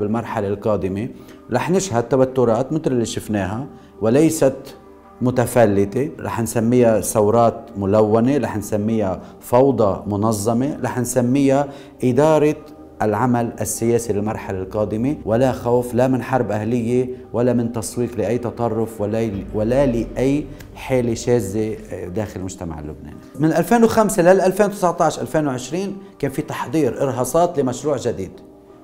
بالمرحلة القادمة رح نشهد توترات مثل اللي شفناها وليست متفلتة رح نسميها ثورات ملونة رح نسميها فوضى منظمة رح نسميها إدارة العمل السياسي للمرحلة القادمة ولا خوف لا من حرب أهلية ولا من تسويق لأي تطرف ولا, ولا لأي حالة شاذة داخل المجتمع اللبناني من 2005 لل 2019 2020 كان في تحضير إرهاصات لمشروع جديد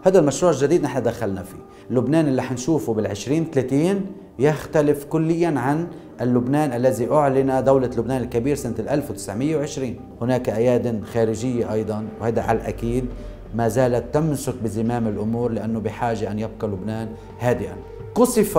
هذا المشروع الجديد نحن دخلنا فيه لبنان اللي حنشوفه بال ثلاثين يختلف كليا عن اللبنان الذي أعلن دولة لبنان الكبير سنة 1920 هناك أياد خارجية أيضا وهذا على الأكيد ما زالت تمسك بزمام الأمور لأنه بحاجة أن يبقى لبنان هادئا قصف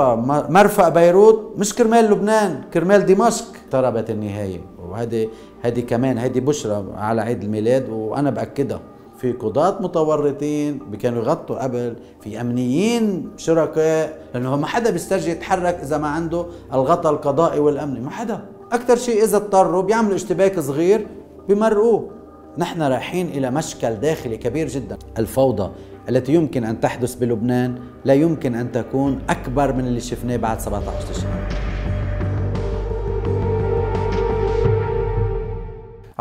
مرفأ بيروت مش كرمال لبنان كرمال دمشق اقتربت النهاية وهذه هذه كمان هذه بشرة على عيد الميلاد وأنا بأكدها في قضاة متورطين كانوا يغطوا قبل في أمنيين شركاء لأنه ما حدا بيسترجي يتحرك إذا ما عنده الغطاء القضائي والأمني ما حدا أكثر شيء إذا اضطروا بيعملوا اشتباك صغير بمرقوه نحن رايحين إلى مشكل داخلي كبير جدا الفوضى التي يمكن أن تحدث بلبنان لا يمكن أن تكون أكبر من اللي شفناه بعد 17 تشرين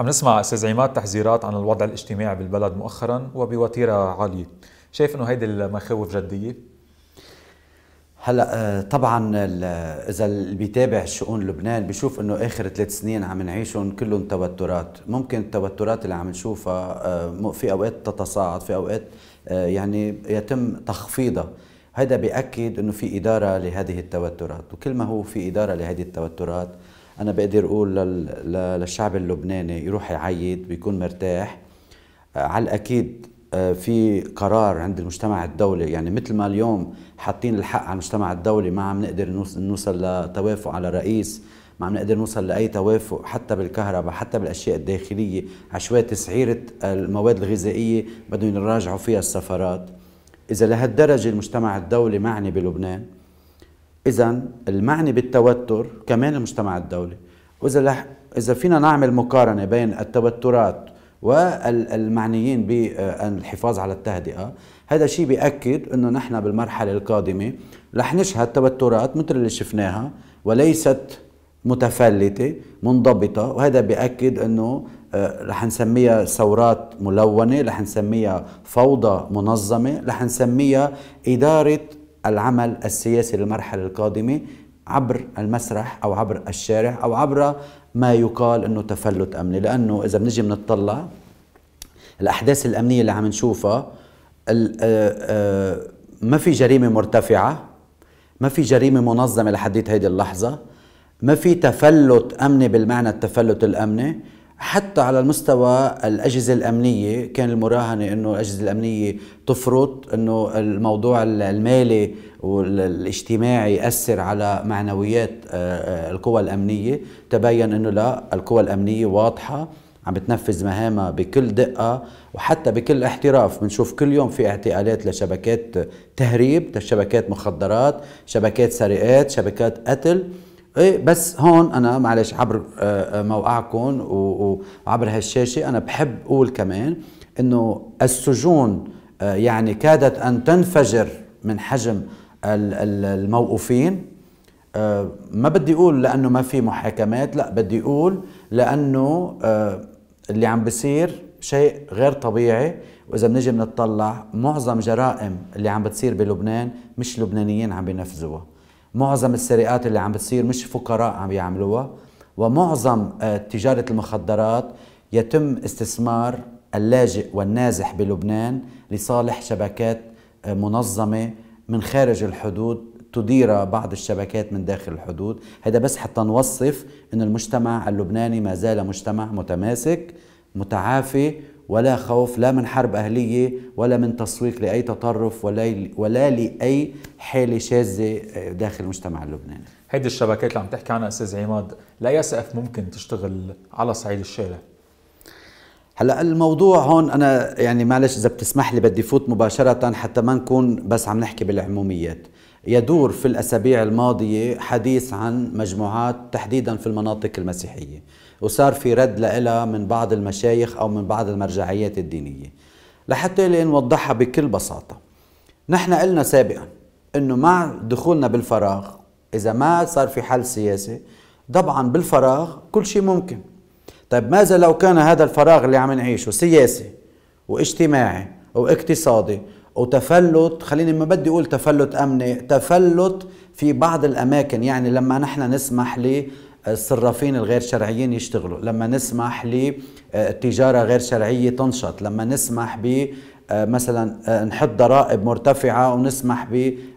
عم نسمع استاذ عماد تحذيرات عن الوضع الاجتماعي بالبلد مؤخرا وبوتيره عاليه شايف انه هيدي المخاوف جديه هلا آه، طبعا اذا اللي بيتابع شؤون لبنان بيشوف انه اخر ثلاث سنين عم نعيشهم كلهم توترات، ممكن التوترات اللي عم نشوفها آه، في اوقات تتصاعد، في اوقات آه، يعني يتم تخفيضها، هذا بياكد انه في اداره لهذه التوترات، وكل ما هو في اداره لهذه التوترات انا بقدر اقول للشعب اللبناني يروح يعيد بيكون مرتاح آه، على الاكيد آه، في قرار عند المجتمع الدولي يعني مثل ما اليوم حاطين الحق على المجتمع الدولي ما عم نقدر نوصل لتوافق على رئيس ما عم نقدر نوصل لاي توافق حتى بالكهرباء حتى بالاشياء الداخليه على تسعيره آه، المواد الغذائيه بدهم يراجعوا فيها السفرات اذا لهالدرجه المجتمع الدولي معني بلبنان اذا المعني بالتوتر كمان المجتمع الدولي واذا لح اذا فينا نعمل مقارنه بين التوترات والمعنيين بالحفاظ آه، على التهدئه هذا شيء بياكد انه نحن بالمرحله القادمه رح نشهد توترات مثل اللي شفناها وليست متفلته منضبطه وهذا بياكد انه آه، رح نسميها ثورات ملونه رح نسميها فوضى منظمه رح نسميها اداره العمل السياسي للمرحلة القادمة عبر المسرح أو عبر الشارع أو عبر ما يقال أنه تفلت أمني لأنه إذا بنجي بنطلع الأحداث الأمنية اللي عم نشوفها آه، آه، ما في جريمة مرتفعة ما في جريمة منظمة لحديت هيدي اللحظة ما في تفلت أمني بالمعنى التفلت الأمني حتى على المستوى الأجهزة الأمنية كان المراهنة أنه الأجهزة الأمنية تفرط أنه الموضوع المالي والاجتماعي يأثر على معنويات آه، آه، القوى الأمنية تبين أنه لا القوى الأمنية واضحة عم بتنفذ مهامها بكل دقة وحتى بكل احتراف بنشوف كل يوم في اعتقالات لشبكات تهريب شبكات مخدرات شبكات سرقات شبكات قتل ايه بس هون انا معلش عبر آه، آه، موقعكم وعبر هالشاشه انا بحب اقول كمان انه السجون آه، يعني كادت ان تنفجر من حجم الموقوفين ما بدي اقول لانه ما في محاكمات لا بدي اقول لانه اللي عم بيصير شيء غير طبيعي واذا بنجي بنطلع معظم جرائم اللي عم بتصير بلبنان مش لبنانيين عم بينفذوها معظم السرقات اللي عم بتصير مش فقراء عم يعملوها ومعظم آه، تجارة المخدرات يتم استثمار اللاجئ والنازح بلبنان لصالح شبكات آه، منظمة من خارج الحدود تدير بعض الشبكات من داخل الحدود هذا بس حتى نوصف أن المجتمع اللبناني ما زال مجتمع متماسك متعافي ولا خوف لا من حرب أهلية ولا من تسويق لأي تطرف ولا, ولا لأي حالة شاذة آه، داخل المجتمع اللبناني هيدي الشبكات اللي عم تحكي عنها أستاذ عماد لا يسقف ممكن تشتغل على صعيد الشارع هلا الموضوع هون انا يعني معلش اذا بتسمح لي بدي فوت مباشره حتى ما نكون بس عم نحكي بالعموميات يدور في الاسابيع الماضيه حديث عن مجموعات تحديدا في المناطق المسيحيه وصار في رد لها من بعض المشايخ أو من بعض المرجعيات الدينية لحتى نوضحها بكل بساطة نحن قلنا سابقا أنه مع دخولنا بالفراغ إذا ما صار في حل سياسي طبعا بالفراغ كل شيء ممكن طيب ماذا لو كان هذا الفراغ اللي عم نعيشه سياسي واجتماعي واقتصادي وتفلت خليني ما بدي اقول تفلت امني تفلت في بعض الاماكن يعني لما نحن نسمح الصرافين الغير شرعيين يشتغلوا لما نسمح للتجارة آه، غير شرعية تنشط لما نسمح ب آه، مثلا آه، نحط ضرائب مرتفعة ونسمح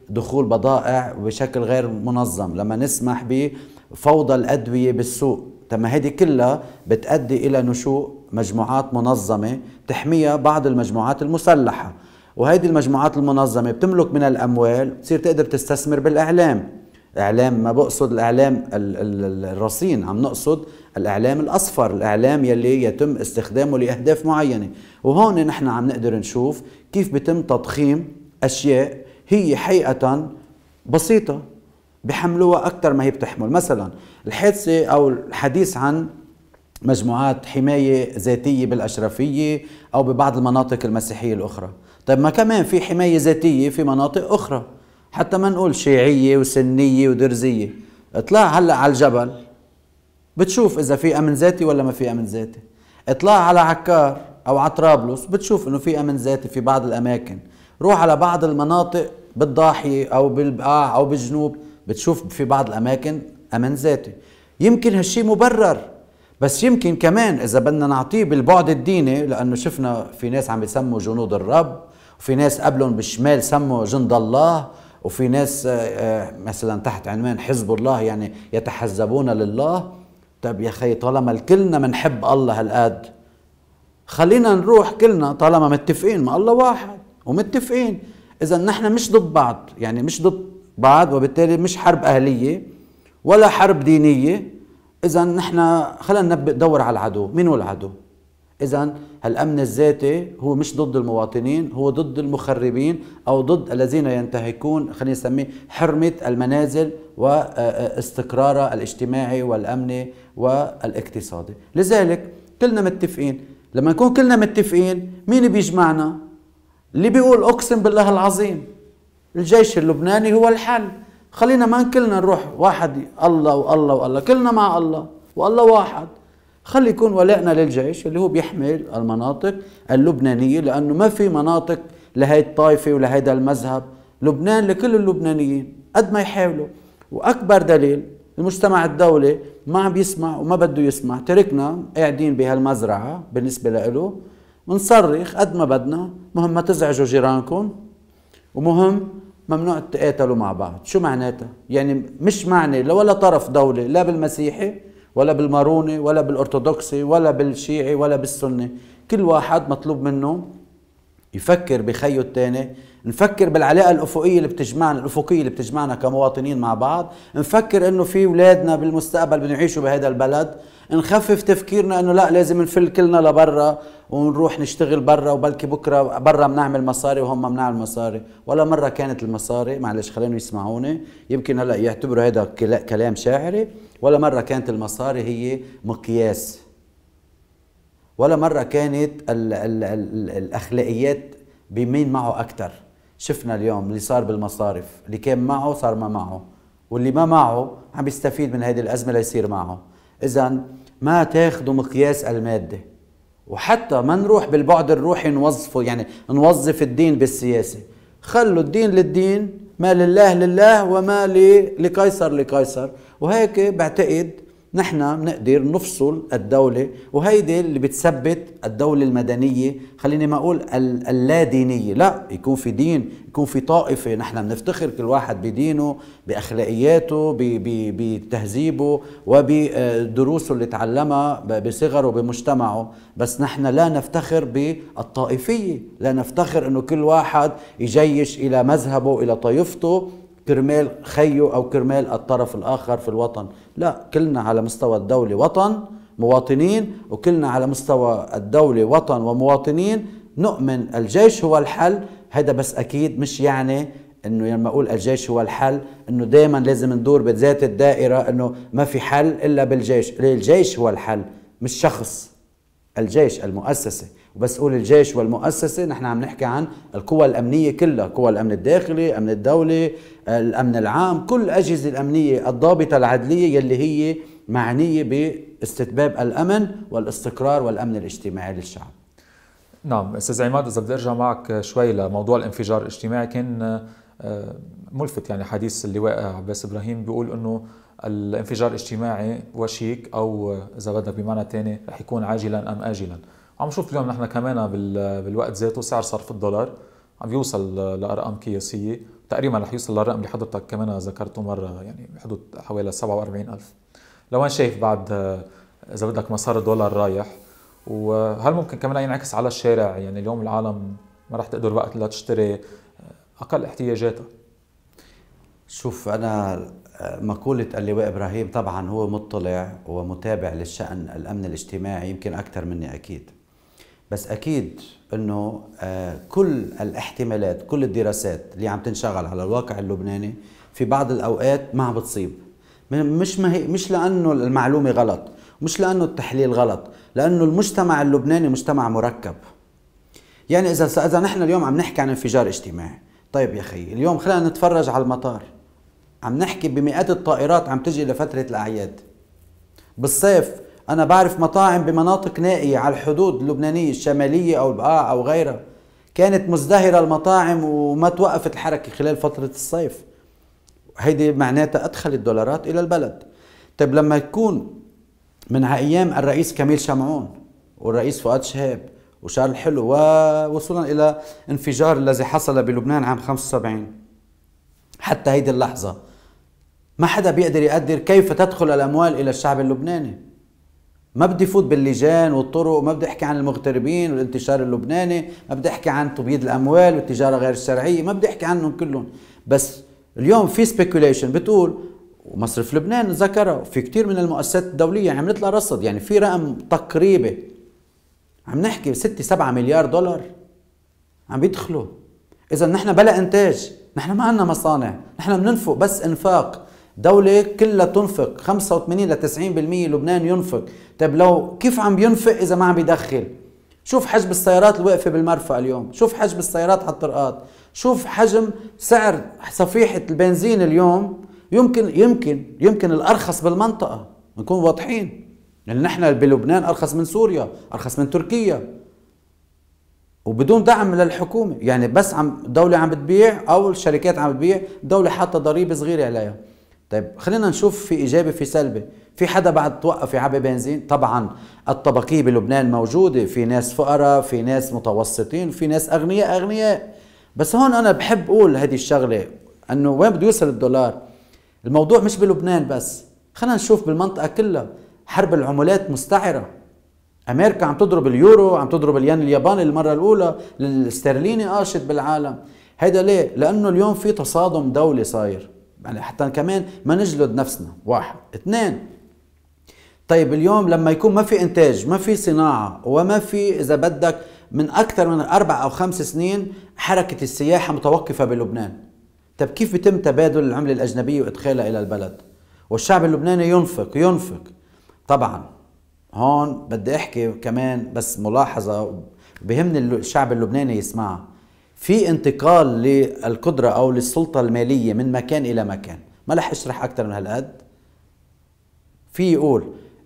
بدخول بضائع بشكل غير منظم لما نسمح بفوضى الأدوية بالسوق تما هذه كلها بتأدي إلى نشوء مجموعات منظمة تحميها بعض المجموعات المسلحة وهذه المجموعات المنظمة بتملك من الأموال بتصير تقدر تستثمر بالإعلام اعلام ما بقصد الاعلام الرصين عم نقصد الاعلام الاصفر الاعلام يلي يتم استخدامه لاهداف معينه وهون نحن عم نقدر نشوف كيف بتم تضخيم اشياء هي حقيقه بسيطه بحملوها اكثر ما هي بتحمل مثلا الحادثه او الحديث عن مجموعات حمايه ذاتيه بالاشرفيه او ببعض المناطق المسيحيه الاخرى طيب ما كمان في حمايه ذاتيه في مناطق اخرى حتى ما نقول شيعيه وسنيه ودرزيه اطلع هلا على الجبل بتشوف اذا في امن ذاتي ولا ما في امن ذاتي اطلع على عكار او على طرابلس بتشوف انه في امن ذاتي في بعض الاماكن روح على بعض المناطق بالضاحيه او بالبقاع او بالجنوب بتشوف في بعض الاماكن امن ذاتي يمكن هالشي مبرر بس يمكن كمان اذا بدنا نعطيه بالبعد الديني لانه شفنا في ناس عم يسموا جنود الرب وفي ناس قبلهم بالشمال سموا جند الله وفي ناس آه، آه، مثلا تحت عنوان حزب الله يعني يتحزبون لله طب يا خي طالما الكلنا بنحب الله هالقد خلينا نروح كلنا طالما متفقين ما الله واحد ومتفقين اذا نحن مش ضد بعض يعني مش ضد بعض وبالتالي مش حرب اهليه ولا حرب دينيه اذا نحن خلينا ندور على العدو مين هو العدو إذا الأمن الذاتي هو مش ضد المواطنين هو ضد المخربين أو ضد الذين ينتهكون خلينا نسميه حرمة المنازل واستقرارها الاجتماعي والأمني والاقتصادي لذلك كلنا متفقين لما نكون كلنا متفقين مين بيجمعنا اللي بيقول أقسم بالله العظيم الجيش اللبناني هو الحل خلينا ما كلنا نروح واحد الله والله والله كلنا مع الله والله واحد خلي يكون ولائنا للجيش اللي هو بيحمل المناطق اللبنانيه لانه ما في مناطق لهي الطائفه ولهيدا المذهب لبنان لكل اللبنانيين قد ما يحاولوا واكبر دليل المجتمع الدولي ما عم بيسمع وما بده يسمع تركنا قاعدين بهالمزرعه بالنسبه له منصرخ قد ما بدنا مهم ما تزعجوا جيرانكم ومهم ممنوع تتقاتلوا مع بعض شو معناتها يعني مش معنى ولا طرف دولي لا بالمسيحي ولا بالماروني ولا بالأرثوذكسي ولا بالشيعي ولا بالسني كل واحد مطلوب منه يفكر بخيه الثاني نفكر بالعلاقة الأفقية اللي بتجمعنا الأفقية اللي بتجمعنا كمواطنين مع بعض نفكر إنه في أولادنا بالمستقبل بدهم يعيشوا بهذا البلد نخفف تفكيرنا إنه لا لازم نفل كلنا لبرا ونروح نشتغل برا وبلكي بكرة برا بنعمل مصاري وهم بنعمل مصاري ولا مرة كانت المصاري معلش خلينا يسمعوني يمكن هلأ يعتبروا هذا كلام شاعري ولا مرة كانت المصاري هي مقياس ولا مرة كانت الـ الـ الـ الأخلاقيات بمين معه أكتر شفنا اليوم اللي صار بالمصارف اللي كان معه صار ما معه واللي ما معه عم يستفيد من هذه الأزمة ليصير معه إذا ما تاخذوا مقياس المادة وحتى ما نروح بالبعد الروحي نوظفه يعني نوظف الدين بالسياسة خلوا الدين للدين ما لله لله وما لقيصر لقيصر وهيك بعتقد نحن بنقدر نفصل الدولة وهيدي اللي بتثبت الدولة المدنية خليني ما أقول اللادينية لا يكون في دين يكون في طائفة نحن بنفتخر كل واحد بدينه بأخلاقياته بتهذيبه وبدروسه اللي تعلمها بصغره بمجتمعه بس نحن لا نفتخر بالطائفية لا نفتخر أنه كل واحد يجيش إلى مذهبه إلى طائفته كرمال خيه أو كرمال الطرف الآخر في الوطن لا كلنا على مستوى الدولة وطن مواطنين وكلنا على مستوى الدولة وطن ومواطنين نؤمن الجيش هو الحل هذا بس أكيد مش يعني انه لما اقول الجيش هو الحل انه دائما لازم ندور بذات الدائره انه ما في حل الا بالجيش الجيش هو الحل مش شخص الجيش المؤسسه وبس اقول الجيش والمؤسسه نحن عم نحكي عن القوى الامنيه كلها قوى الامن الداخلي امن الدوله الامن العام كل الاجهزه الامنيه الضابطه العدليه يلي هي معنيه باستتباب الامن والاستقرار والامن الاجتماعي للشعب نعم استاذ عماد اذا بدي ارجع معك شوي لموضوع الانفجار الاجتماعي كان آه، ملفت يعني حديث اللواء عباس ابراهيم بيقول انه الانفجار الاجتماعي وشيك او آه، اذا بدك بمعنى ثاني رح يكون عاجلا ام اجلا عم نشوف اليوم نحن كمان بالوقت ذاته سعر صرف الدولار عم يوصل لارقام قياسيه تقريبا رح يوصل للرقم اللي حضرتك كمان ذكرته مره يعني بحدود حوالي 47000 لو انا شايف بعد آه، اذا بدك مسار الدولار رايح وهل ممكن كمان ينعكس على الشارع يعني اليوم العالم ما رح تقدر وقت لتشتري آه، اقل احتياجاتها شوف انا آه، مقولة اللواء إبراهيم طبعا هو مطلع ومتابع للشأن الأمن الاجتماعي يمكن أكثر مني أكيد بس أكيد انه آه، كل الاحتمالات كل الدراسات اللي عم تنشغل على الواقع اللبناني في بعض الاوقات ما عم بتصيب مش ما هي مش لانه المعلومه غلط مش لانه التحليل غلط لانه المجتمع اللبناني مجتمع مركب يعني اذا اذا نحن اليوم عم نحكي عن انفجار اجتماعي طيب يا خي اليوم خلينا نتفرج على المطار عم نحكي بمئات الطائرات عم تجي لفتره الاعياد بالصيف انا بعرف مطاعم بمناطق نائيه على الحدود اللبنانيه الشماليه او البقاع او غيرها كانت مزدهره المطاعم وما توقفت الحركه خلال فتره الصيف هيدي معناتها ادخل الدولارات الى البلد طيب لما يكون من ايام الرئيس كميل شمعون والرئيس فؤاد شهاب وشارل حلو ووصولا الى انفجار الذي حصل بلبنان عام 75 حتى هيدي اللحظه ما حدا بيقدر يقدر كيف تدخل الاموال الى الشعب اللبناني ما بدي فوت باللجان والطرق ما بدي احكي عن المغتربين والانتشار اللبناني ما بدي احكي عن تبييض الاموال والتجاره غير الشرعيه ما بدي احكي عنهم كلهم بس اليوم في سبيكوليشن بتقول ومصرف لبنان ذكرها في كثير من المؤسسات الدوليه عملت لها رصد يعني في رقم تقريبي عم نحكي 6 7 مليار دولار عم بيدخلوا اذا نحن بلا انتاج نحن ما عندنا مصانع نحن بننفق بس انفاق دولة كلها تنفق 85 ل 90% لبنان ينفق طيب لو كيف عم بينفق إذا ما عم بيدخل شوف حجم السيارات الواقفة بالمرفأ اليوم شوف حجم السيارات على الطرقات شوف حجم سعر صفيحة البنزين اليوم يمكن يمكن يمكن الأرخص بالمنطقة نكون واضحين يعني نحن بلبنان أرخص من سوريا أرخص من تركيا وبدون دعم للحكومة يعني بس عم دولة عم بتبيع أو الشركات عم بتبيع دولة حاطة ضريبة صغيرة عليها طيب خلينا نشوف في ايجابي في سلبي في حدا بعد توقف يعبي بنزين طبعا الطبقيه بلبنان موجوده في ناس فقراء في ناس متوسطين في ناس اغنياء اغنياء بس هون انا بحب اقول هذه الشغله انه وين بده يوصل الدولار الموضوع مش بلبنان بس خلينا نشوف بالمنطقه كلها حرب العملات مستعره امريكا عم تضرب اليورو عم تضرب الين الياباني للمره الاولى الاسترليني قاشط بالعالم هيدا ليه لانه اليوم في تصادم دولي صاير يعني حتى كمان ما نجلد نفسنا واحد اثنين طيب اليوم لما يكون ما في انتاج ما في صناعه وما في اذا بدك من اكثر من اربع او خمس سنين حركه السياحه متوقفه بلبنان طيب كيف بيتم تبادل العمله الاجنبيه وادخالها الى البلد والشعب اللبناني ينفق ينفق طبعا هون بدي احكي كمان بس ملاحظه بهمني الشعب اللبناني يسمعها في انتقال للقدرة أو للسلطة المالية من مكان إلى مكان ما رح أشرح أكثر من هالقد في يقول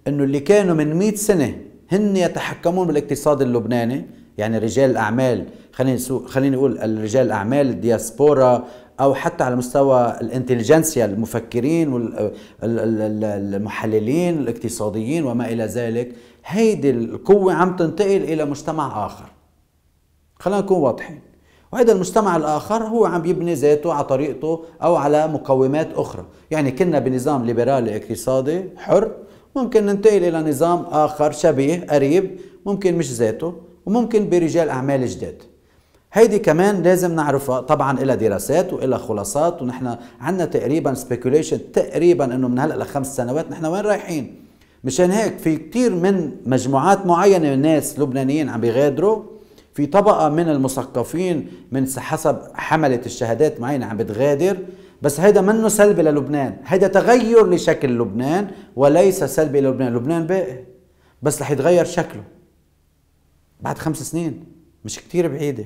انه اللي كانوا من 100 سنه هن يتحكمون بالاقتصاد اللبناني يعني رجال الاعمال خلينا خليني اقول رجال الاعمال الدياسبورا او حتى على مستوى الانتليجنسيا المفكرين والمحللين الاقتصاديين وما الى ذلك هيدي القوه عم تنتقل الى مجتمع اخر خلينا نكون واضحين وهذا المجتمع الآخر هو عم يبني ذاته على طريقته أو على مقومات أخرى يعني كنا بنظام ليبرالي اقتصادي حر ممكن ننتقل إلى نظام آخر شبيه قريب ممكن مش ذاته وممكن برجال أعمال جداد هيدي كمان لازم نعرفها طبعا إلى دراسات وإلى خلاصات ونحن عندنا تقريبا سبيكوليشن تقريبا انه من هلا لخمس سنوات نحن وين رايحين مشان هيك في كثير من مجموعات معينه من الناس لبنانيين عم بيغادروا في طبقة من المثقفين من حسب حملة الشهادات معينة عم بتغادر بس هيدا منه سلبي للبنان هيدا تغير لشكل لبنان وليس سلبي للبنان لبنان باقي بس رح يتغير شكله بعد خمس سنين مش كتير بعيدة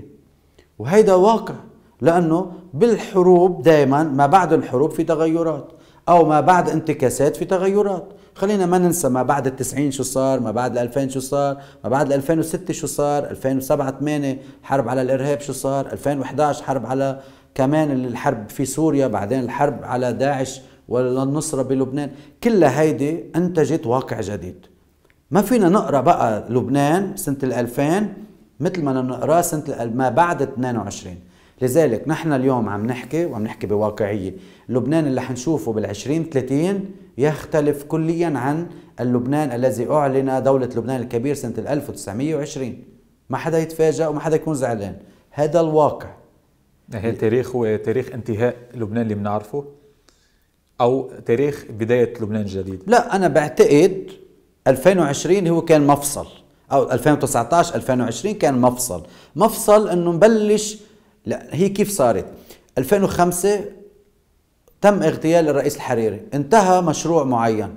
وهيدا واقع لأنه بالحروب دائما ما بعد الحروب في تغيرات أو ما بعد انتكاسات في تغيرات خلينا ما ننسى ما بعد ال 90 شو صار ما بعد ال 2000 شو صار ما بعد ال 2006 شو صار 2007 8 حرب على الإرهاب شو صار 2011 حرب على كمان الحرب في سوريا بعدين الحرب على داعش والنصرة بلبنان كل هيدي أنتجت واقع جديد ما فينا نقرأ بقى لبنان سنة ال 2000 مثل ما نقرأ سنة ما بعد 22 لذلك نحن اليوم عم نحكي وعم نحكي بواقعية لبنان اللي حنشوفه بالعشرين ثلاثين يختلف كليا عن اللبنان الذي أعلن دولة لبنان الكبير سنة 1920 ما حدا يتفاجأ وما حدا يكون زعلان هذا الواقع هي تاريخ تاريخ انتهاء لبنان اللي بنعرفه أو تاريخ بداية لبنان الجديد لا أنا بعتقد 2020 هو كان مفصل أو 2019 2020 كان مفصل مفصل أنه نبلش لا هي كيف صارت 2005 تم اغتيال الرئيس الحريري انتهى مشروع معين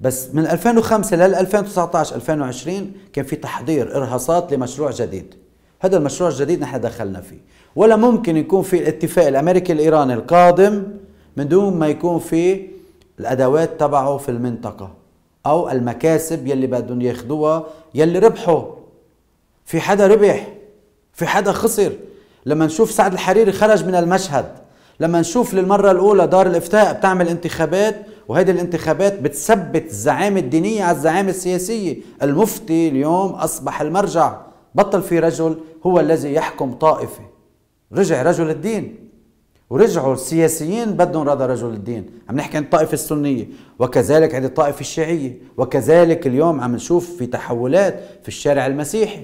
بس من 2005 لل 2019 2020 كان في تحضير ارهاصات لمشروع جديد هذا المشروع الجديد نحن دخلنا فيه ولا ممكن يكون في الاتفاق الامريكي الايراني القادم من دون ما يكون في الادوات تبعه في المنطقه او المكاسب يلي بدهم ياخذوها يلي ربحوا في حدا ربح في حدا خسر لما نشوف سعد الحريري خرج من المشهد لما نشوف للمرة الأولى دار الإفتاء بتعمل انتخابات وهذه الانتخابات بتثبت الزعامة الدينية على الزعامة السياسية المفتي اليوم أصبح المرجع بطل في رجل هو الذي يحكم طائفة رجع رجل الدين ورجعوا السياسيين بدهم رضا رجل الدين عم نحكي عن الطائفة السنية وكذلك عند الطائفة الشيعية وكذلك اليوم عم نشوف في تحولات في الشارع المسيحي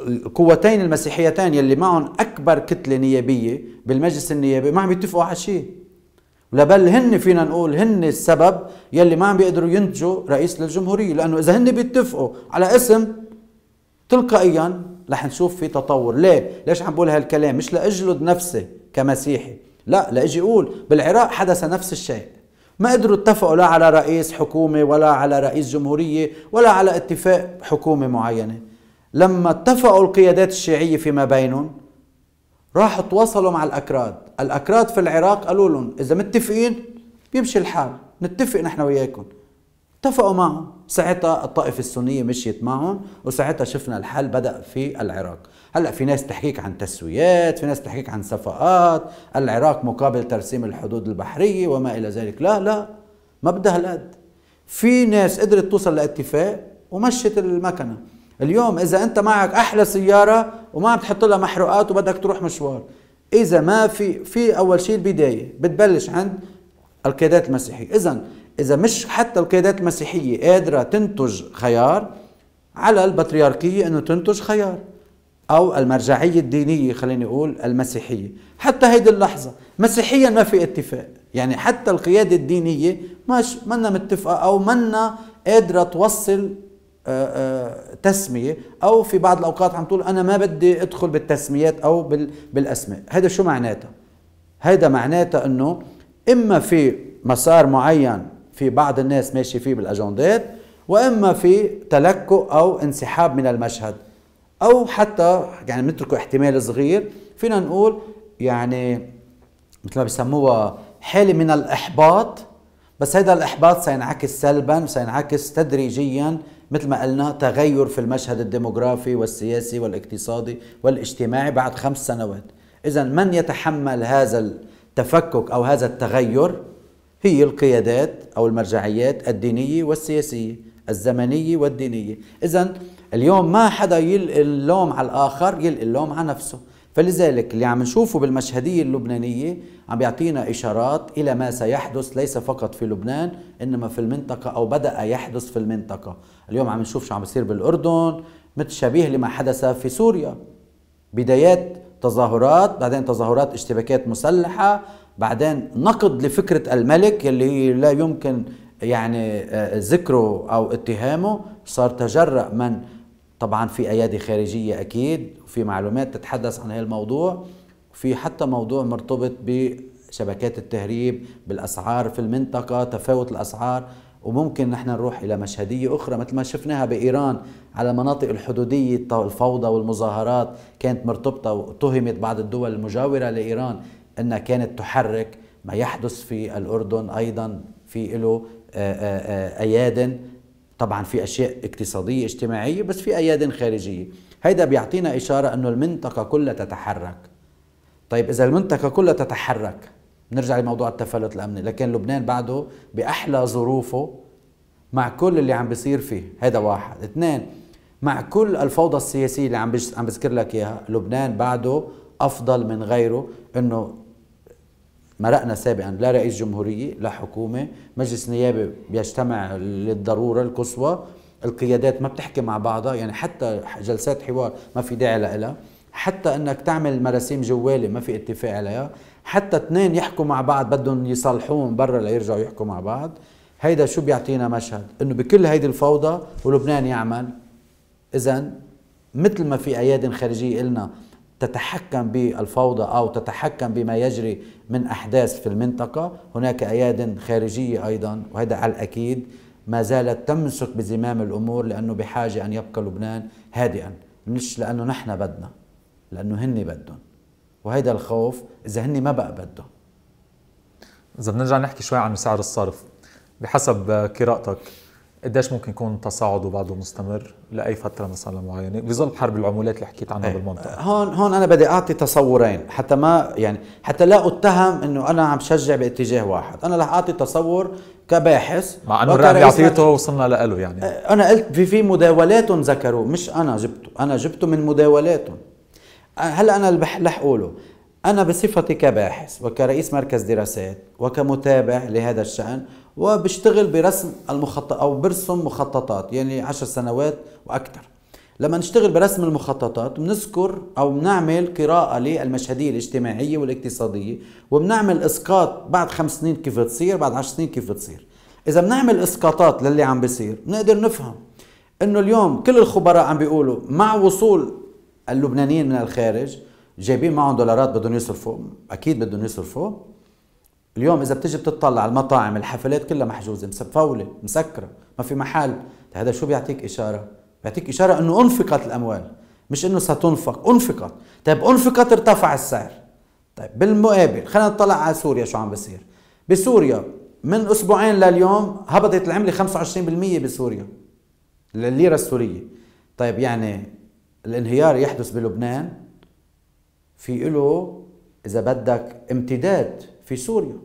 القوتين المسيحيتين يلي معهم اكبر كتله نيابيه بالمجلس النيابي ما عم يتفقوا على شيء ولا بل هن فينا نقول هن السبب يلي ما عم بيقدروا ينتجوا رئيس للجمهوريه لانه اذا هن بيتفقوا على اسم تلقائيا رح نشوف في تطور ليه ليش عم بقول هالكلام مش لاجلد نفسي كمسيحي لا لاجي اقول بالعراق حدث نفس الشيء ما قدروا اتفقوا لا على رئيس حكومه ولا على رئيس جمهوريه ولا على اتفاق حكومه معينه لما اتفقوا القيادات الشيعية فيما بينهم راحوا تواصلوا مع الأكراد الأكراد في العراق قالوا لهم إذا متفقين بيمشي الحال نتفق نحن وياكم اتفقوا معهم ساعتها الطائفة السنية مشيت معهم وساعتها شفنا الحل بدأ في العراق هلأ في ناس تحكيك عن تسويات في ناس تحكيك عن صفقات العراق مقابل ترسيم الحدود البحرية وما إلى ذلك لا لا ما بدها هالقد في ناس قدرت توصل لاتفاق ومشت المكنه اليوم اذا انت معك احلى سياره وما عم تحط لها محروقات وبدك تروح مشوار اذا ما في في اول شيء البدايه بتبلش عند القيادات المسيحيه اذا اذا مش حتى القيادات المسيحيه قادره تنتج خيار على البطريركيه انه تنتج خيار او المرجعيه الدينيه خليني اقول المسيحيه حتى هيدي اللحظه مسيحيا ما في اتفاق يعني حتى القياده الدينيه مش منا متفقه او منا قادره توصل آه، آه، تسمية أو في بعض الأوقات عم تقول أنا ما بدي أدخل بالتسميات أو بالأسماء هذا شو معناتها؟ هذا معناتها أنه إما في مسار معين في بعض الناس ماشي فيه بالأجندات وإما في تلكؤ أو انسحاب من المشهد أو حتى يعني بنتركه احتمال صغير فينا نقول يعني مثل ما بسموها حالة من الإحباط بس هذا الإحباط سينعكس سلبا وسينعكس تدريجيا مثل ما قلنا تغير في المشهد الديموغرافي والسياسي والاقتصادي والاجتماعي بعد خمس سنوات إذا من يتحمل هذا التفكك أو هذا التغير هي القيادات أو المرجعيات الدينية والسياسية الزمنية والدينية إذا اليوم ما حدا يلقي اللوم على الآخر يلقي اللوم على نفسه فلذلك اللي عم نشوفه بالمشهدية اللبنانية عم بيعطينا إشارات إلى ما سيحدث ليس فقط في لبنان إنما في المنطقة أو بدأ يحدث في المنطقة اليوم عم نشوف شو عم بيصير بالأردن متشابه لما حدث في سوريا بدايات تظاهرات بعدين تظاهرات اشتباكات مسلحة بعدين نقد لفكرة الملك اللي هي لا يمكن يعني آه، ذكره أو اتهامه صار تجرأ من طبعا في ايادي خارجيه اكيد وفي معلومات تتحدث عن هذا الموضوع وفي حتى موضوع مرتبط بشبكات التهريب بالاسعار في المنطقه تفاوت الاسعار وممكن نحن نروح الى مشهديه اخرى مثل ما شفناها بايران على المناطق الحدوديه الفوضى والمظاهرات كانت مرتبطه واتهمت بعض الدول المجاوره لايران انها كانت تحرك ما يحدث في الاردن ايضا في له آه، آه، آه، ايادن طبعا في اشياء اقتصاديه اجتماعيه بس في اياد خارجيه هيدا بيعطينا اشاره انه المنطقه كلها تتحرك طيب اذا المنطقه كلها تتحرك نرجع لموضوع التفلت الامني لكن لبنان بعده باحلى ظروفه مع كل اللي عم بيصير فيه هذا واحد اثنين مع كل الفوضى السياسيه اللي عم عم بذكر لك اياها لبنان بعده افضل من غيره انه مرقنا سابقا لا رئيس جمهورية لا حكومة مجلس نيابي بيجتمع للضرورة القصوى القيادات ما بتحكي مع بعضها يعني حتى جلسات حوار ما في داعي لها حتى انك تعمل مراسيم جوالي ما في اتفاق عليها حتى اثنين يحكوا مع بعض بدهم يصلحوهم برا ليرجعوا يحكوا مع بعض هيدا شو بيعطينا مشهد انه بكل هيدي الفوضى ولبنان يعمل اذا مثل ما في ايادي خارجيه قلنا تتحكم بالفوضى او تتحكم بما يجري من احداث في المنطقه، هناك اياد خارجيه ايضا وهذا على الاكيد ما زالت تمسك بزمام الامور لانه بحاجه ان يبقى لبنان هادئا، مش لانه نحن بدنا لانه هن بدهم. وهذا الخوف اذا هن ما بقى بدهم. اذا بنرجع نحكي شوي عن سعر الصرف بحسب قراءتك قديش ممكن يكون تصاعد وبعده مستمر لاي فتره مثلا معينه بظل حرب العمولات اللي حكيت عنها إيه. بالمنطقه هون هون انا بدي اعطي تصورين حتى ما يعني حتى لا اتهم انه انا عم شجع باتجاه واحد انا رح اعطي تصور كباحث مع انه الرقم اللي اعطيته وصلنا له يعني إيه، انا قلت في في مداولاتهم ذكروه مش انا جبته انا جبته من مداولاتهم هلا انا اللي رح اقوله أنا بصفتي كباحث وكرئيس مركز دراسات وكمتابع لهذا الشأن وبشتغل برسم المخطط أو برسم مخططات يعني عشر سنوات وأكثر لما نشتغل برسم المخططات بنذكر أو بنعمل قراءة للمشهدية الاجتماعية والاقتصادية وبنعمل إسقاط بعد خمس سنين كيف بتصير بعد عشر سنين كيف بتصير إذا بنعمل إسقاطات للي عم بيصير بنقدر نفهم إنه اليوم كل الخبراء عم بيقولوا مع وصول اللبنانيين من الخارج جايبين معهم دولارات بدهم يصرفوا اكيد بدهم يصرفوا اليوم اذا بتجي بتطلع على المطاعم الحفلات كلها محجوزه مفوله مسكره ما في محل هذا شو بيعطيك اشاره بيعطيك اشاره انه انفقت الاموال مش انه ستنفق انفقت طيب انفقت ارتفع السعر طيب بالمقابل خلينا نطلع على سوريا شو عم بصير بسوريا من اسبوعين لليوم هبطت العمله 25% بسوريا لليره السوريه طيب يعني الانهيار يحدث بلبنان في له اذا بدك امتداد في سوريا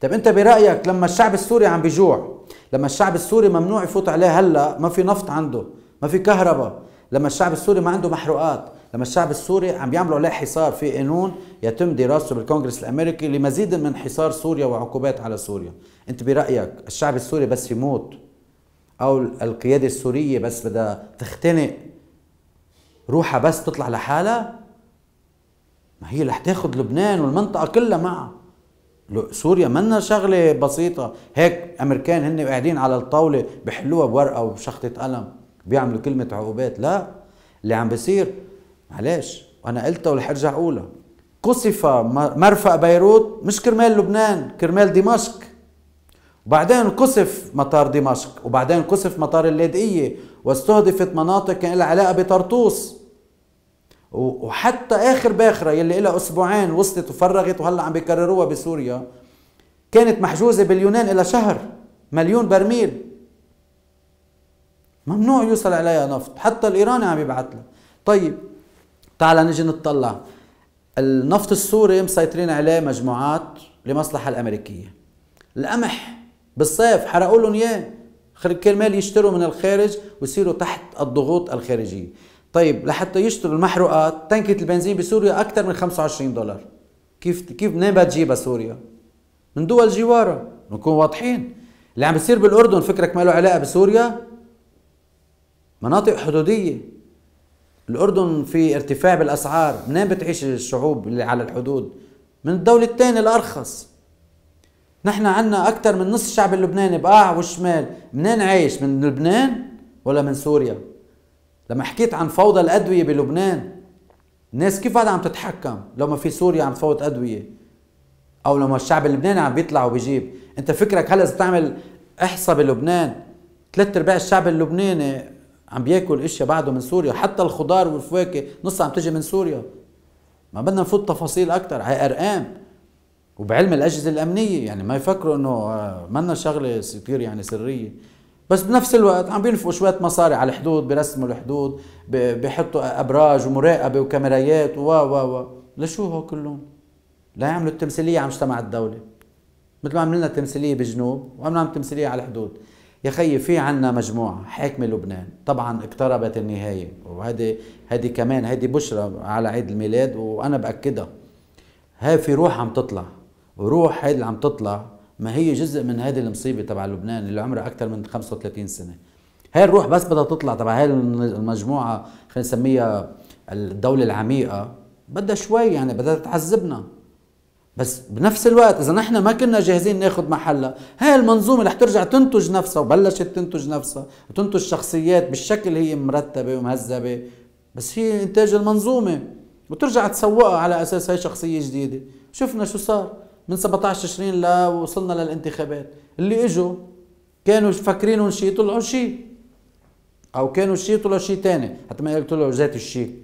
طب انت برايك لما الشعب السوري عم بيجوع لما الشعب السوري ممنوع يفوت عليه هلا ما في نفط عنده ما في كهرباء لما الشعب السوري ما عنده محروقات لما الشعب السوري عم بيعملوا عليه حصار في قانون يتم دراسته بالكونغرس الامريكي لمزيد من حصار سوريا وعقوبات على سوريا انت برايك الشعب السوري بس يموت او القياده السوريه بس بدها تختنق روحها بس تطلع لحالها ما هي رح تاخذ لبنان والمنطقه كلها معها سوريا منا شغله بسيطه هيك امريكان هن قاعدين على الطاوله بحلوها بورقه وبشخطه قلم بيعملوا كلمه عقوبات لا اللي عم بيصير معلش وانا قلتها ورح ارجع اقولها قصف مرفأ بيروت مش كرمال لبنان كرمال دمشق وبعدين قصف مطار دمشق وبعدين قصف مطار اللاذقية واستهدفت مناطق كان لها علاقة بطرطوس وحتى اخر باخره يلي لها اسبوعين وصلت وفرغت وهلا عم بيكرروها بسوريا كانت محجوزه باليونان الى شهر مليون برميل ممنوع يوصل عليها نفط حتى الايراني عم يبعث له طيب تعال نجي نطلع النفط السوري مسيطرين عليه مجموعات لمصلحه الامريكيه القمح بالصيف حرقوا لهم اياه كرمال يشتروا من الخارج ويصيروا تحت الضغوط الخارجيه طيب لحتى يشتروا المحروقات تنكة البنزين بسوريا أكثر من 25 دولار كيف كيف منين بدها تجيبها سوريا؟ من دول جوارها نكون واضحين اللي عم بيصير بالأردن فكرك ما له علاقة بسوريا؟ مناطق حدودية الأردن في ارتفاع بالأسعار منين بتعيش الشعوب اللي على الحدود؟ من الدولة الثانية الأرخص نحن عنا أكثر من نصف الشعب اللبناني بقاع والشمال منين عايش؟ من لبنان ولا من سوريا؟ لما حكيت عن فوضى الادويه بلبنان الناس كيف بعدها عم تتحكم لو ما في سوريا عم تفوت ادويه او لما الشعب اللبناني عم بيطلع وبيجيب انت فكرك هلا اذا تعمل احصى بلبنان ثلاث ارباع الشعب اللبناني عم بياكل اشياء بعده من سوريا حتى الخضار والفواكه نصها عم تجي من سوريا ما بدنا نفوت تفاصيل اكثر هي ارقام وبعلم الاجهزه الامنيه يعني ما يفكروا انه آه، منا شغله كثير يعني سريه بس بنفس الوقت عم بينفقوا شويه مصاري على الحدود برسموا الحدود بحطوا ابراج ومراقبه وكاميرايات و و و لشو هو كلهم؟ لا يعملوا التمثيليه على مجتمع الدوله مثل ما عملنا تمثيليه بالجنوب وعملنا تمثيليه على الحدود يا خيي في عنا مجموعة حاكمة لبنان طبعا اقتربت النهاية وهذه هذه كمان هذه بشرة على عيد الميلاد وأنا بأكدها هاي في روح عم تطلع وروح هاي اللي عم تطلع ما هي جزء من هذه المصيبة تبع لبنان اللي عمرها أكثر من 35 سنة هاي الروح بس بدها تطلع تبع هاي المجموعة خلينا نسميها الدولة العميقة بدها شوي يعني بدها تعذبنا بس بنفس الوقت اذا نحن ما كنا جاهزين ناخذ محلها هاي المنظومه رح ترجع تنتج نفسها وبلشت تنتج نفسها وتنتج شخصيات بالشكل هي مرتبه ومهذبه بس هي انتاج المنظومه وترجع تسوقها على اساس هاي شخصيه جديده شفنا شو صار من 17 تشرين لوصلنا للانتخابات اللي اجوا كانوا فاكرين شيء طلعوا شيء او كانوا شيء طلعوا شيء ثاني حتى ما طلعوا ذات الشيء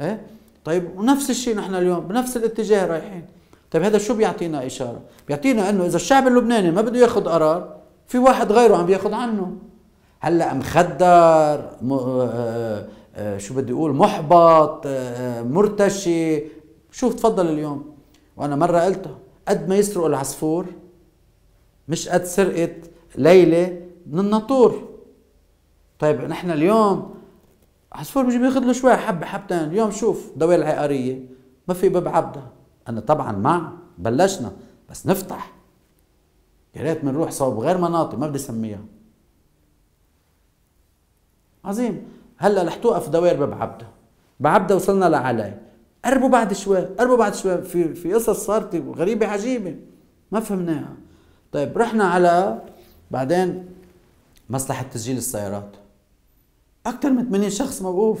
ايه طيب ونفس الشيء نحن اليوم بنفس الاتجاه رايحين طيب هذا شو بيعطينا اشاره بيعطينا انه اذا الشعب اللبناني ما بده ياخذ قرار في واحد غيره عم بياخذ عنه هلا مخدر م... آه... آه... آه، شو بدي اقول محبط آه،, آه... مرتشي شوف تفضل اليوم وانا مره قلتها قد ما يسرق العصفور مش قد سرقه ليلى من الناطور طيب نحن اليوم عصفور بيجي بياخذ له شوي حبه حبتين اليوم شوف دوائر العقاريه ما في باب عبده انا طبعا مع بلشنا بس نفتح يا ريت بنروح صوب غير مناطق ما بدي اسميها عظيم هلا رح توقف دوائر باب عبده بعبده وصلنا لعلي قربوا بعد شوي قربوا بعد شوي في في قصص صارت غريبه عجيبه ما فهمناها طيب رحنا على بعدين مصلحه تسجيل السيارات اكثر من 80 شخص موقوف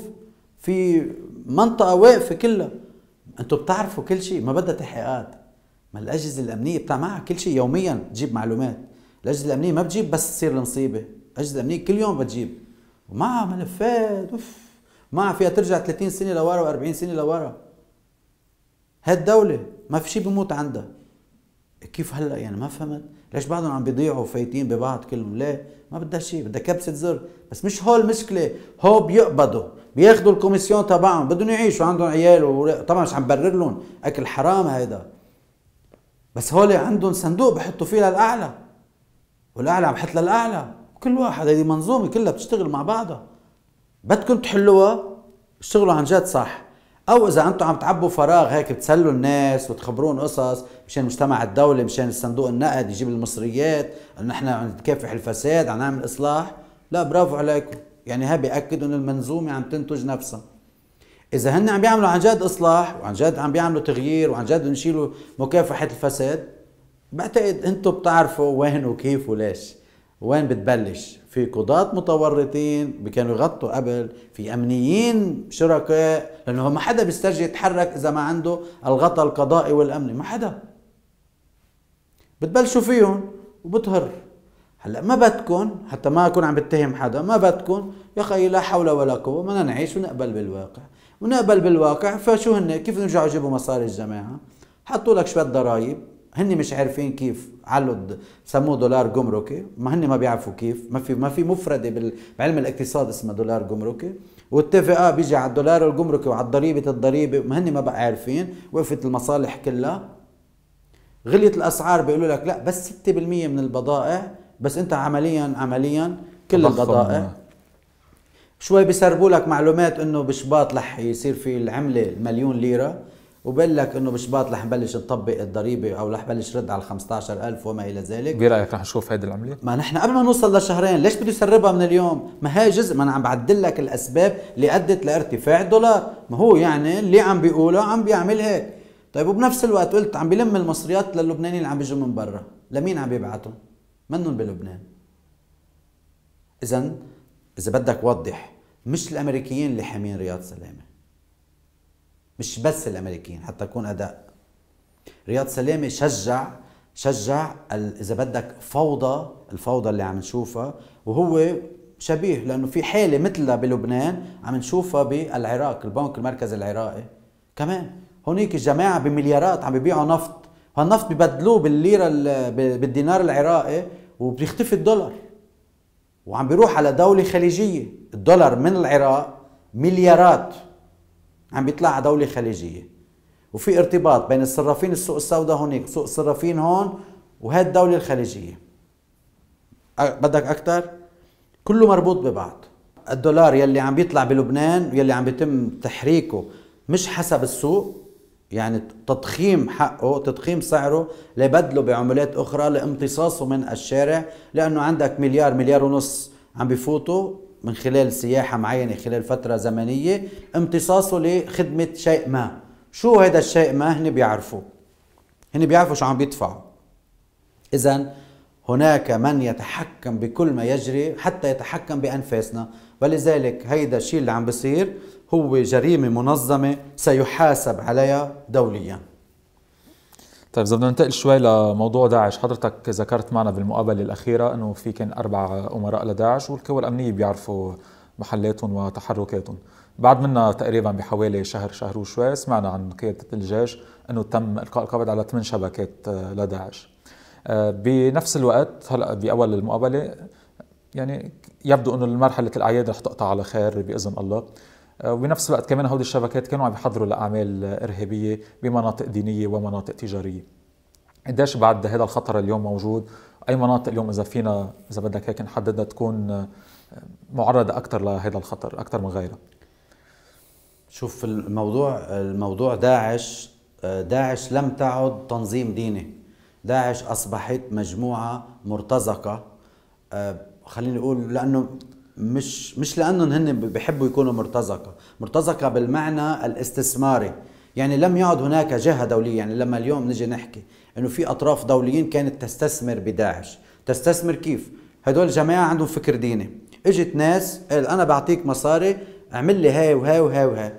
في منطقه واقفه كلها انتم بتعرفوا كل شيء ما بدها تحقيقات ما الاجهزه الامنيه معها كل شيء يوميا تجيب معلومات الاجهزه الامنيه ما بتجيب بس تصير المصيبه الاجهزه الامنيه كل يوم بتجيب ومعها ملفات اوف معها فيها ترجع 30 سنه لورا و40 سنه لورا هالدولة ما في شيء بموت عندها كيف هلا يعني ما فهمت ليش بعدهم عم بيضيعوا فايتين ببعض كلهم ليه ما بدها شيء بدها كبسه زر بس مش هول المشكله هو بيقبضوا بياخذوا الكوميسيون تبعهم بدهم يعيشوا عندهم عيال وطبعا طبعا مش عم برر لهم اكل حرام هيدا بس هول عندهم صندوق بحطوا فيه للاعلى والاعلى عم بحط للاعلى كل واحد هذه منظومه كلها بتشتغل مع بعضها بدكم تحلوها اشتغلوا عن جد صح او اذا انتم عم تعبوا فراغ هيك بتسلوا الناس وتخبرون قصص مشان مجتمع الدوله مشان الصندوق النقد يجيب المصريات ان نحن عم نتكافح الفساد عم نعمل اصلاح لا برافو عليكم يعني ها بياكدوا ان المنظومه عم تنتج نفسها اذا هن عم بيعملوا عن جد اصلاح وعن جد عم بيعملوا تغيير وعن جد نشيلوا مكافحه الفساد بعتقد انتم بتعرفوا وين وكيف وليش وين بتبلش في قضاة متورطين كانوا يغطوا قبل في أمنيين شركاء لأنه ما حدا بيسترجي يتحرك إذا ما عنده الغطاء القضائي والأمني ما حدا بتبلشوا فيهم وبتهر هلا ما بدكم حتى ما اكون عم بتهم حدا ما بدكم يا اخي لا حول ولا قوه بدنا نعيش ونقبل بالواقع ونقبل بالواقع فشو هن كيف نرجعوا يجيبوا مصاري الجماعه حطوا لك شويه ضرائب هن مش عارفين كيف علوا سموه دولار جمركي ما هن ما بيعرفوا كيف ما في ما في مفرده بعلم الاقتصاد اسمها دولار جمركي واتفق اه بيجي على الدولار الجمركي وعلى ضريبه الضريبه ما هن ما بقى عارفين وقفت المصالح كلها غليت الاسعار بيقولوا لك لا بس 6% من البضائع بس انت عمليا عمليا كل البضائع شوي بيسربوا لك معلومات انه بشباط رح يصير في العمله مليون ليره وبقول لك انه بشباط رح نبلش نطبق الضريبه او رح نبلش رد على ال 15000 وما الى ذلك برايك رح نشوف هذه العمليه؟ ما نحن قبل ما نوصل لشهرين ليش بده يسربها من اليوم؟ ما هي جزء ما انا عم بعدل لك الاسباب اللي ادت لارتفاع الدولار، ما هو يعني اللي عم بيقوله عم بيعمل هيك طيب وبنفس الوقت قلت عم بلم المصريات للبنانيين اللي عم بيجوا من برا، لمين عم بيبعتهم؟ منهم بلبنان اذا اذا بدك وضح مش الامريكيين اللي حامين رياض سلامه مش بس الامريكيين حتى اكون اداء رياض سلامه شجع شجع اذا بدك فوضى الفوضى اللي عم نشوفها وهو شبيه لانه في حاله مثلها بلبنان عم نشوفها بالعراق البنك المركزي العراقي كمان هونيك جماعه بمليارات عم بيبيعوا نفط هالنفط ببدلوه بالليره بالدينار العراقي وبيختفي الدولار وعم بيروح على دوله خليجيه الدولار من العراق مليارات عم بيطلع على دوله خليجيه وفي ارتباط بين الصرافين السوق السوداء هونيك وسوق الصرافين هون وهي الدوله الخليجيه بدك اكثر كله مربوط ببعض الدولار يلي عم بيطلع بلبنان يلي عم بيتم تحريكه مش حسب السوق يعني تضخيم حقه تضخيم سعره لبدله بعملات اخرى لامتصاصه من الشارع لانه عندك مليار مليار ونص عم بفوتوا من خلال سياحة معينة خلال فترة زمنية امتصاصه لخدمة شيء ما شو هذا الشيء ما هن بيعرفوا هن بيعرفوا شو عم بيدفعوا إذا هناك من يتحكم بكل ما يجري حتى يتحكم بأنفاسنا ولذلك هيدا الشيء اللي عم بصير هو جريمة منظمة سيحاسب عليها دولياً طيب اذا بدنا ننتقل شوي لموضوع داعش حضرتك ذكرت معنا بالمقابله الاخيره انه في كان اربع امراء لداعش والقوى الامنيه بيعرفوا محلاتهم وتحركاتهم بعد منا تقريبا بحوالي شهر شهر وشوي سمعنا عن قيادة الجيش أنه تم إلقاء القبض على ثمان شبكات آه، لداعش آه، بنفس الوقت هلا بأول المقابلة يعني يبدو أنه مرحله الأعياد رح تقطع على خير بإذن الله آه، وبنفس الوقت كمان هودي الشبكات كانوا عم يحضروا لاعمال ارهابيه بمناطق دينيه ومناطق تجاريه قديش بعد هذا الخطر اليوم موجود اي مناطق اليوم اذا فينا اذا بدك هيك نحددها تكون آه، معرضه اكثر لهذا الخطر اكثر من غيرها شوف الموضوع الموضوع داعش آه، داعش لم تعد تنظيم ديني داعش اصبحت مجموعه مرتزقه خليني اقول لانه مش مش لانهم هن بيحبوا يكونوا مرتزقه، مرتزقه بالمعنى الاستثماري، يعني لم يعد هناك جهه دوليه، يعني لما اليوم نجي نحكي انه في اطراف دوليين كانت تستثمر بداعش، تستثمر كيف؟ هدول جماعه عندهم فكر ديني، اجت ناس قال انا بعطيك مصاري اعمل لي هاي وهاي وهاي وهاي.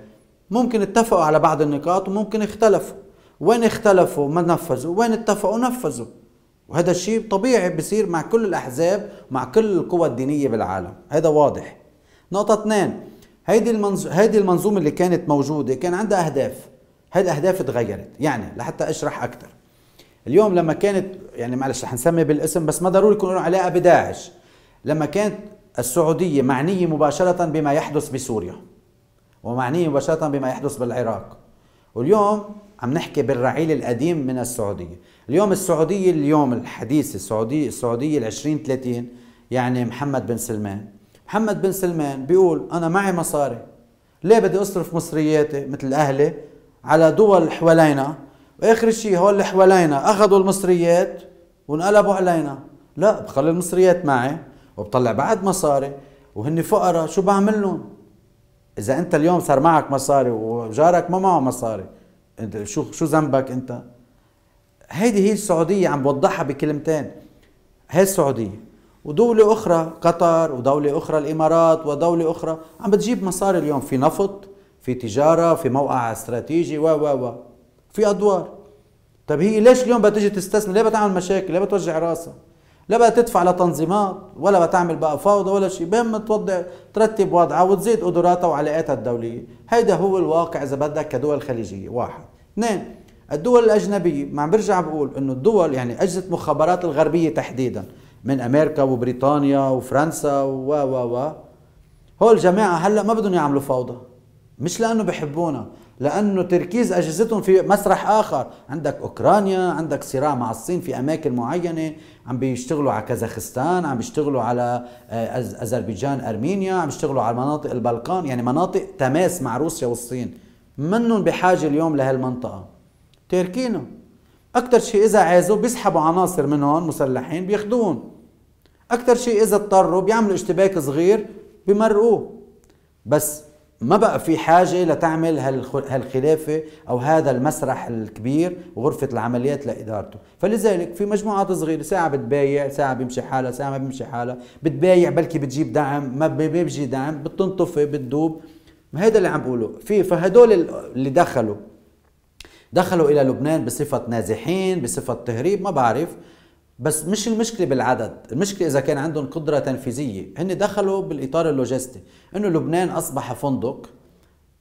ممكن اتفقوا على بعض النقاط وممكن اختلفوا، وين اختلفوا ما نفذوا، وين اتفقوا نفذوا. وهذا الشيء طبيعي بصير مع كل الأحزاب مع كل القوى الدينية بالعالم هذا واضح نقطة اثنين هيدي هيدي المنظومة اللي كانت موجودة كان عندها أهداف هاي الأهداف تغيرت يعني لحتى أشرح أكثر اليوم لما كانت يعني معلش رح نسمي بالاسم بس ما ضروري يكون له علاقة بداعش لما كانت السعودية معنية مباشرة بما يحدث بسوريا ومعنية مباشرة بما يحدث بالعراق واليوم عم نحكي بالرعيل القديم من السعودية اليوم السعودية اليوم الحديث السعودية السعودية ال ثلاثين يعني محمد بن سلمان محمد بن سلمان بيقول أنا معي مصاري ليه بدي أصرف مصرياتي مثل أهلي على دول حوالينا وآخر شيء هول اللي حوالينا أخذوا المصريات وانقلبوا علينا لا بخلي المصريات معي وبطلع بعد مصاري وهن فقراء شو بعمل لهم إذا أنت اليوم صار معك مصاري وجارك ما معه مصاري شو شو ذنبك أنت؟ هذه هي السعودية عم بوضحها بكلمتين هي السعودية ودولة أخرى قطر ودولة أخرى الإمارات ودولة أخرى عم بتجيب مصاري اليوم في نفط في تجارة في موقع استراتيجي و و و في أدوار طب هي ليش اليوم بدها تيجي تستثمر ليه بتعمل مشاكل ليه بتوجع راسها لا بقى تدفع لتنظيمات ولا بتعمل بقى فوضى ولا شيء بهم توضع ترتب وضعها وتزيد قدراتها وعلاقاتها الدوليه هيدا هو الواقع اذا بدك كدول خليجيه واحد اثنين الدول الأجنبية ما عم برجع بقول أنه الدول يعني أجهزة مخابرات الغربية تحديدا من أمريكا وبريطانيا وفرنسا و و و هول الجماعة هلأ ما بدهم يعملوا فوضى مش لأنه بحبونا لأنه تركيز أجهزتهم في مسرح آخر عندك أوكرانيا عندك صراع مع الصين في أماكن معينة عم بيشتغلوا على كازاخستان عم بيشتغلوا على آه، أذربيجان أرمينيا عم بيشتغلوا على مناطق البلقان يعني مناطق تماس مع روسيا والصين منهم بحاجة اليوم لهالمنطقة تاركينه اكثر شيء اذا عازوا بيسحبوا عناصر من هون مسلحين بياخذوهم اكثر شيء اذا اضطروا بيعملوا اشتباك صغير بمرقوه بس ما بقى في حاجة لتعمل هالخلافة أو هذا المسرح الكبير وغرفة العمليات لإدارته فلذلك في مجموعات صغيرة ساعة بتبايع ساعة بيمشي حالها ساعة ما بيمشي حالها بتبايع بلكي بتجيب دعم ما بيجي دعم بتنطفي بتدوب هذا اللي عم بقوله في فهدول اللي دخلوا دخلوا إلى لبنان بصفة نازحين بصفة تهريب ما بعرف بس مش المشكلة بالعدد المشكلة إذا كان عندهم قدرة تنفيذية هن دخلوا بالإطار اللوجستي أنه لبنان أصبح فندق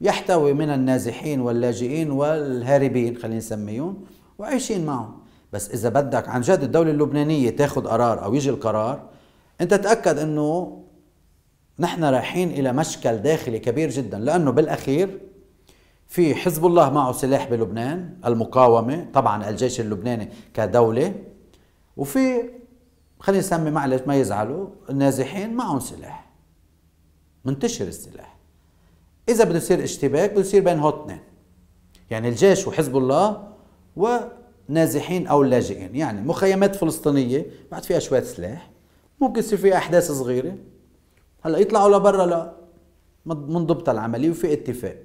يحتوي من النازحين واللاجئين والهاربين خلينا نسميهم وعايشين معهم بس إذا بدك عن جد الدولة اللبنانية تاخذ قرار أو يجي القرار أنت تأكد أنه نحن رايحين إلى مشكل داخلي كبير جدا لأنه بالأخير في حزب الله معه سلاح بلبنان المقاومة طبعا الجيش اللبناني كدولة وفي خلينا نسمي معلش ما يزعلوا النازحين معهم سلاح منتشر السلاح إذا بده يصير اشتباك بده يصير بين هوت اثنين يعني الجيش وحزب الله ونازحين أو اللاجئين يعني مخيمات فلسطينية بعد فيها شوية سلاح ممكن يصير فيها أحداث صغيرة هلا يطلعوا لبرا لا منضبطة العملية وفي اتفاق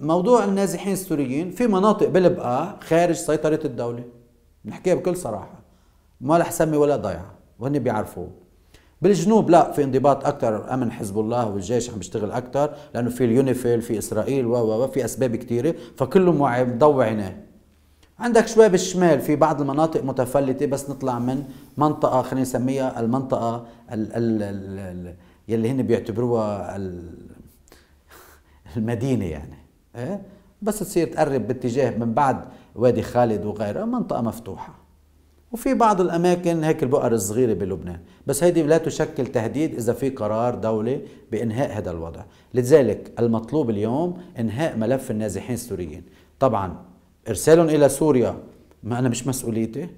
موضوع النازحين السوريين في مناطق بالبقاع خارج سيطرة الدولة نحكيها بكل صراحة ما رح سمي ولا ضيعة وهن بيعرفوه بالجنوب لا في انضباط اكثر امن حزب الله والجيش عم بيشتغل اكثر لانه في اليونيفيل في اسرائيل و في اسباب كثيره فكله مضوع عينيه عندك شوي بالشمال في بعض المناطق متفلتة بس نطلع من منطقة خلينا نسميها المنطقة ال ال ال ال يلي هن بيعتبروها المدينة يعني إيه؟ بس تصير تقرب باتجاه من بعد وادي خالد وغيره منطقة مفتوحة وفي بعض الأماكن هيك البقر الصغيرة بلبنان بس هيدي لا تشكل تهديد إذا في قرار دولي بإنهاء هذا الوضع لذلك المطلوب اليوم إنهاء ملف النازحين السوريين طبعا إرسالهم إلى سوريا ما أنا مش مسؤوليتي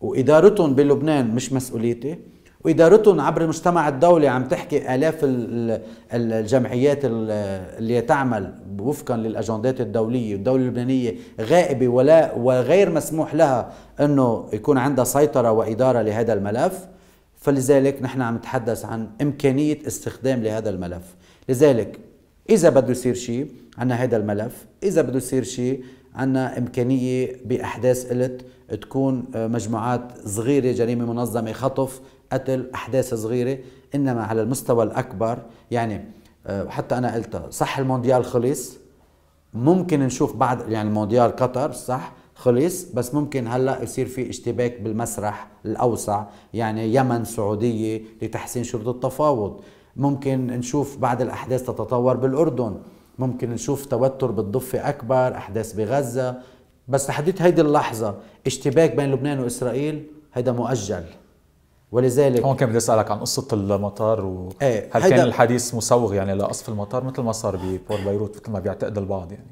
وإدارتهم بلبنان مش مسؤوليتي وادارتهم عبر المجتمع الدولي عم تحكي الاف الجمعيات اللي تعمل وفقا للاجندات الدوليه والدوله اللبنانيه غائبه ولا وغير مسموح لها انه يكون عندها سيطره واداره لهذا الملف فلذلك نحن عم نتحدث عن امكانيه استخدام لهذا الملف لذلك اذا بده يصير شيء عندنا هذا الملف اذا بده يصير شيء عندنا إمكانية بأحداث قلت تكون آه، مجموعات صغيرة جريمة منظمة خطف قتل أحداث صغيرة إنما على المستوى الأكبر يعني وحتى آه، أنا قلتها صح المونديال خلص ممكن نشوف بعد يعني المونديال قطر صح خلص بس ممكن هلا يصير في اشتباك بالمسرح الاوسع يعني يمن سعوديه لتحسين شروط التفاوض ممكن نشوف بعد الاحداث تتطور بالاردن ممكن نشوف توتر بالضفة أكبر أحداث بغزة بس لحديت هيدي اللحظة اشتباك بين لبنان وإسرائيل هيدا مؤجل ولذلك هون كان بدي اسالك عن قصه المطار وهل إيه، هل كان الحديث مسوغ يعني لقصف المطار مثل ما صار ببور بيروت مثل ما بيعتقد البعض يعني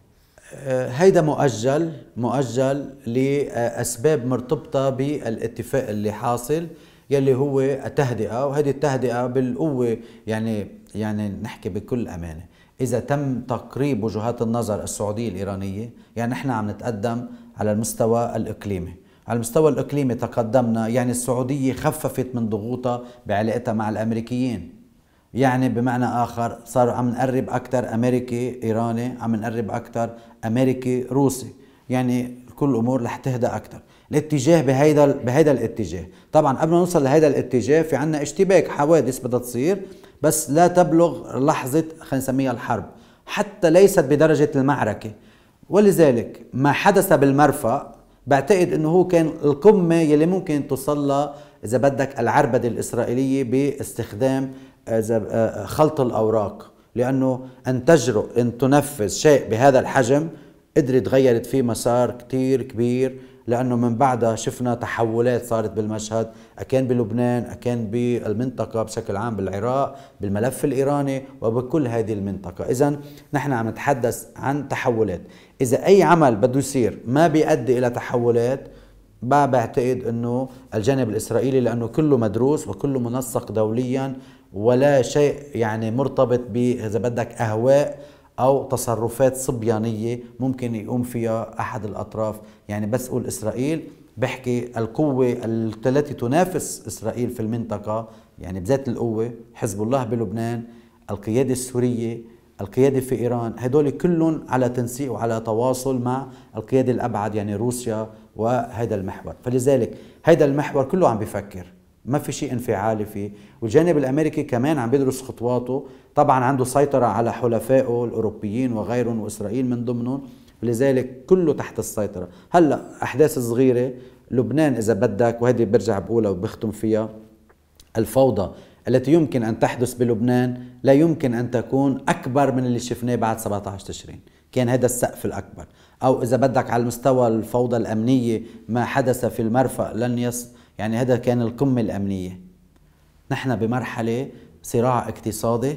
آه، هيدا مؤجل مؤجل لاسباب مرتبطه بالاتفاق اللي حاصل يلي هو التهدئه وهيدي التهدئه بالقوه يعني يعني نحكي بكل امانه اذا تم تقريب وجهات النظر السعوديه الايرانيه يعني نحن عم نتقدم على المستوى الاقليمي على المستوى الاقليمي تقدمنا يعني السعوديه خففت من ضغوطها بعلاقتها مع الامريكيين يعني بمعنى اخر صار عم نقرب اكثر امريكي ايراني عم نقرب اكثر امريكي روسي يعني كل الامور رح تهدى اكثر الاتجاه بهيدا بهيدا الاتجاه طبعا قبل ما نوصل لهيدا الاتجاه في عنا اشتباك حوادث بدها تصير بس لا تبلغ لحظة خلينا نسميها الحرب حتى ليست بدرجة المعركة ولذلك ما حدث بالمرفأ بعتقد انه هو كان القمة يلي ممكن توصل اذا بدك العربدة الاسرائيلية باستخدام آه، آه، خلط الاوراق لانه ان تجرؤ ان تنفذ شيء بهذا الحجم قدرت غيرت فيه مسار كتير كبير لأنه من بعدها شفنا تحولات صارت بالمشهد أكان بلبنان أكان بالمنطقة بشكل عام بالعراق بالملف الإيراني وبكل هذه المنطقة إذا نحن عم نتحدث عن تحولات إذا أي عمل بده يصير ما بيؤدي إلى تحولات ما بعتقد أنه الجانب الإسرائيلي لأنه كله مدروس وكله منسق دوليا ولا شيء يعني مرتبط ب اذا بدك أهواء او تصرفات صبيانيه ممكن يقوم فيها احد الاطراف يعني بس قول اسرائيل بحكي القوة التي تنافس إسرائيل في المنطقة يعني بذات القوة حزب الله بلبنان القيادة السورية القيادة في إيران هدول كلهم على تنسيق وعلى تواصل مع القيادة الأبعد يعني روسيا وهذا المحور فلذلك هذا المحور كله عم بفكر ما في شيء انفعالي فيه والجانب الأمريكي كمان عم بيدرس خطواته طبعا عنده سيطرة على حلفائه الأوروبيين وغيرهم وإسرائيل من ضمنهم لذلك كله تحت السيطرة هلأ أحداث صغيرة لبنان إذا بدك وهذه برجع بقولها وبختم فيها الفوضى التي يمكن أن تحدث بلبنان لا يمكن أن تكون أكبر من اللي شفناه بعد 17 تشرين كان هذا السقف الأكبر أو إذا بدك على المستوى الفوضى الأمنية ما حدث في المرفأ لن يص يعني هذا كان القمة الأمنية نحن بمرحلة صراع اقتصادي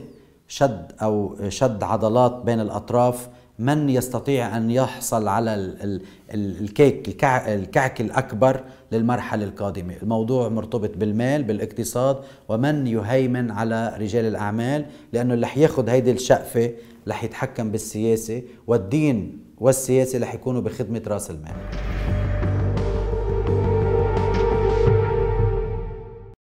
شد او شد عضلات بين الاطراف من يستطيع ان يحصل على الكيك الكعك الاكبر للمرحله القادمه، الموضوع مرتبط بالمال بالاقتصاد ومن يهيمن على رجال الاعمال لانه اللي حياخذ هيدي الشقفه رح يتحكم بالسياسه والدين والسياسه رح يكونوا بخدمه راس المال.